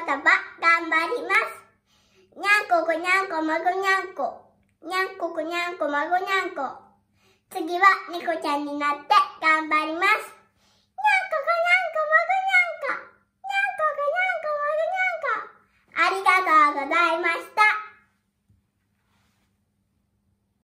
言葉、頑張ります。にゃんこごにゃんこまごにゃんこ。にゃんこごにゃんこまごにゃんこ。次は猫ちゃんになって頑張ります。